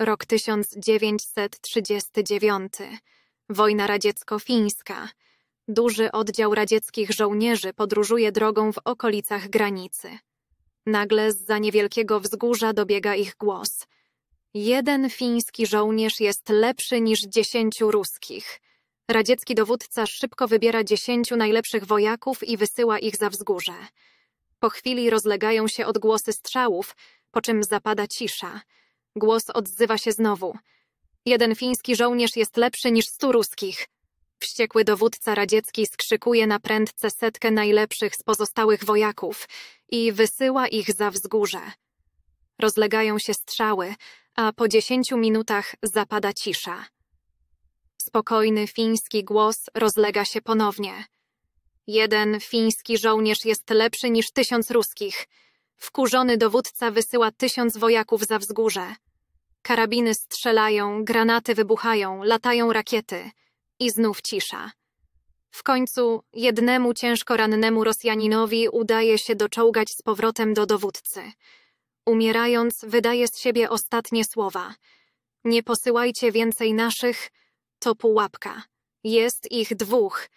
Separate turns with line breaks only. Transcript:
Rok 1939. Wojna radziecko-fińska. Duży oddział radzieckich żołnierzy podróżuje drogą w okolicach granicy. Nagle z za niewielkiego wzgórza dobiega ich głos. Jeden fiński żołnierz jest lepszy niż dziesięciu ruskich. Radziecki dowódca szybko wybiera dziesięciu najlepszych wojaków i wysyła ich za wzgórze. Po chwili rozlegają się odgłosy strzałów, po czym zapada cisza – Głos odzywa się znowu. Jeden fiński żołnierz jest lepszy niż stu ruskich. Wściekły dowódca radziecki skrzykuje na prędce setkę najlepszych z pozostałych wojaków i wysyła ich za wzgórze. Rozlegają się strzały, a po dziesięciu minutach zapada cisza. Spokojny fiński głos rozlega się ponownie. Jeden fiński żołnierz jest lepszy niż tysiąc ruskich. Wkurzony dowódca wysyła tysiąc wojaków za wzgórze. Karabiny strzelają, granaty wybuchają, latają rakiety. I znów cisza. W końcu jednemu ciężko rannemu Rosjaninowi udaje się doczołgać z powrotem do dowódcy. Umierając, wydaje z siebie ostatnie słowa. Nie posyłajcie więcej naszych, to pułapka. Jest ich dwóch,